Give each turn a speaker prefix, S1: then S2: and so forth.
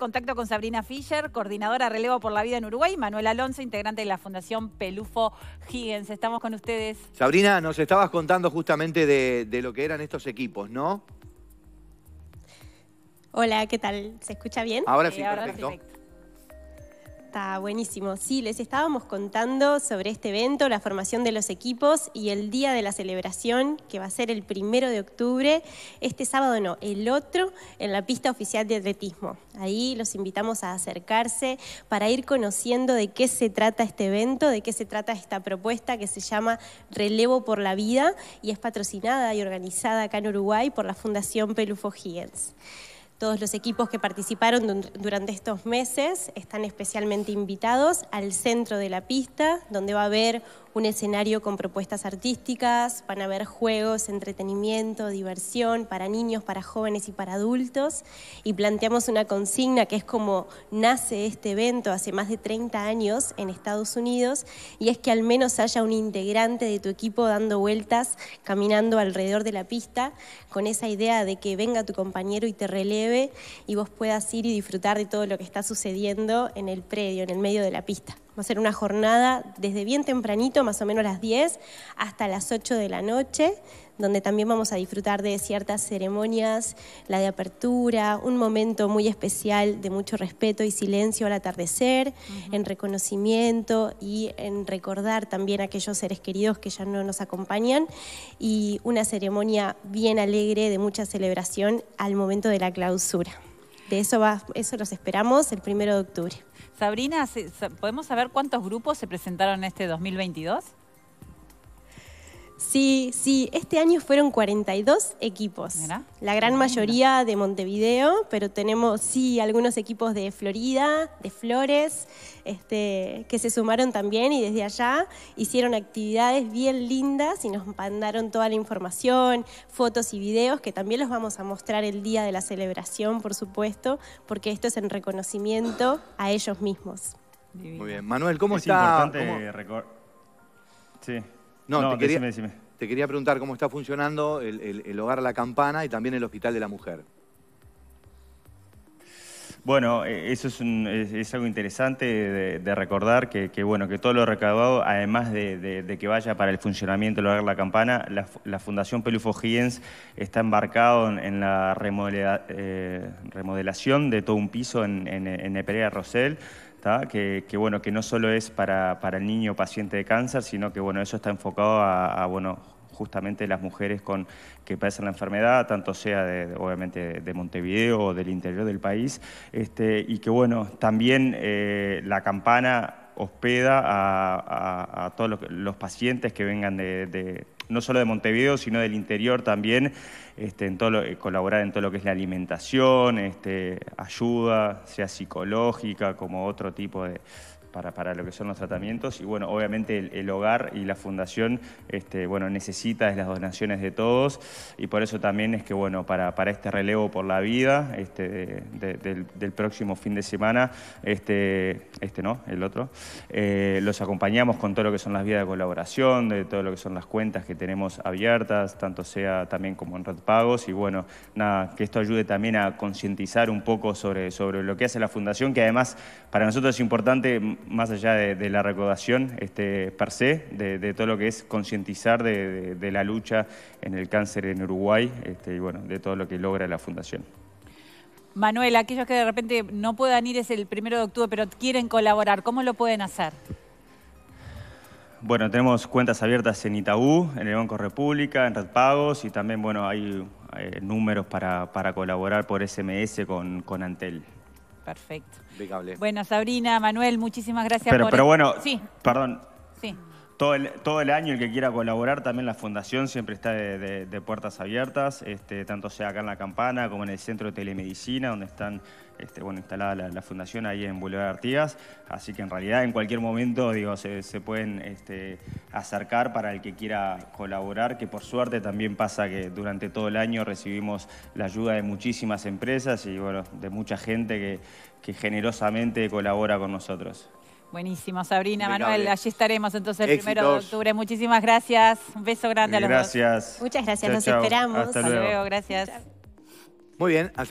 S1: contacto con Sabrina Fischer, coordinadora Relevo por la Vida en Uruguay, Manuel Alonso, integrante de la Fundación Pelufo Higgins. Estamos con ustedes. Sabrina, nos estabas contando justamente de, lo que eran estos equipos, ¿no?
S2: Hola, ¿qué tal? ¿Se escucha bien? Ahora sí, perfecto. Está buenísimo. Sí, les estábamos contando sobre este evento, la formación de los equipos y el día de la celebración, que va a ser el primero de octubre, este sábado no, el otro, en la pista oficial de atletismo. Ahí los invitamos a acercarse para ir conociendo de qué se trata este evento, de qué se trata esta propuesta que se llama Relevo por la Vida y es patrocinada y organizada acá en Uruguay por la Fundación Pelufo Higgins. Todos los equipos que participaron durante estos meses están especialmente invitados al centro de la pista, donde va a haber un escenario con propuestas artísticas, van a haber juegos, entretenimiento, diversión para niños, para jóvenes y para adultos. Y planteamos una consigna que es como nace este evento hace más de 30 años en Estados Unidos, y es que al menos haya un integrante de tu equipo dando vueltas, caminando alrededor de la pista, con esa idea de que venga tu compañero y te releve y vos puedas ir y disfrutar de todo lo que está sucediendo en el predio, en el medio de la pista. Va a ser una jornada desde bien tempranito, más o menos las 10, hasta las 8 de la noche, donde también vamos a disfrutar de ciertas ceremonias, la de apertura, un momento muy especial de mucho respeto y silencio al atardecer, en reconocimiento y en recordar también a aquellos seres queridos que ya no nos acompañan y una ceremonia bien alegre de mucha celebración al momento de la clausura. De eso va, eso los esperamos el primero de octubre.
S1: Sabrina, ¿podemos saber cuántos grupos se presentaron este 2022?
S2: Sí, sí, este año fueron 42 equipos. La gran mayoría de Montevideo, pero tenemos sí algunos equipos de Florida, de Flores, este, que se sumaron también y desde allá hicieron actividades bien lindas y nos mandaron toda la información, fotos y videos que también los vamos a mostrar el día de la celebración, por supuesto, porque esto es en reconocimiento a ellos mismos.
S3: Muy
S1: bien, Manuel, ¿cómo es está? Importante Sí. No, te, quería, preguntar cómo está funcionando el, hogar La Campana y también el Hospital de la Mujer.
S3: Bueno, e, eso es, algo interesante de, recordar, que, bueno, que todo lo recaudado, además de, que vaya para el funcionamiento del hogar La Campana, la, Fundación Pelufo Higgins está embarcado en, la eh, remodelación de todo un piso en, en, Eperea Rosell, que, bueno, que no solo es para, para, el niño paciente de cáncer, sino que bueno, eso está enfocado a, bueno, justamente las mujeres con, que padecen la enfermedad, tanto sea de, obviamente de Montevideo o del interior del país, este, y que bueno, también eh, la campana hospeda a, todos los, pacientes que vengan de, no solo de Montevideo, sino del interior también, este, en todo eh, colaborar en todo lo que es la alimentación, este, ayuda, sea psicológica como otro tipo de, para, para, lo que son los tratamientos. Y bueno, obviamente el, hogar y la fundación este, bueno, necesita es las donaciones de todos y por eso también es que bueno, para, para este relevo por la vida este, del, próximo fin de semana, este, este no, el otro, eh, los acompañamos con todo lo que son las vías de colaboración, de todo lo que son las cuentas que tenemos abiertas, tanto sea también como en Red Pagos. Y bueno, nada, que esto ayude también a concientizar un poco sobre, sobre lo que hace la fundación, que además para nosotros es importante más allá de, la recaudación este, per se, de, todo lo que es concientizar de, la lucha en el cáncer en Uruguay este, y de todo lo que logra la Fundación.
S1: Manuel, aquellos que de repente no puedan ir es el primero de octubre, pero quieren colaborar, ¿cómo lo pueden hacer?
S3: Bueno, tenemos cuentas abiertas en Itaú, en el Banco República, en Red Pagos y también, bueno, hay eh, números para, colaborar por SMS con Antel. Perfecto.
S1: Bueno, Sabrina, Manuel, muchísimas gracias por... Pero bueno, sí. perdón. Sí
S3: todo el, año el que quiera colaborar, también la Fundación siempre está de, puertas abiertas, este, tanto sea acá en La Campana como en el Centro de Telemedicina, donde están este, instalada la, Fundación ahí en Boulevard Artigas. Así que en realidad en cualquier momento digo, se, pueden este, acercar para el que quiera colaborar, que por suerte también pasa que durante todo el año recibimos la ayuda de muchísimas empresas y bueno, de mucha gente que generosamente colabora con nosotros.
S1: Buenísimo, Sabrina, Manuel, allí estaremos entonces el 1 primero de octubre. Muchísimas gracias, un beso grande a los dos. Muchas gracias, nos esperamos. Hasta, luego. gracias. Muy bien.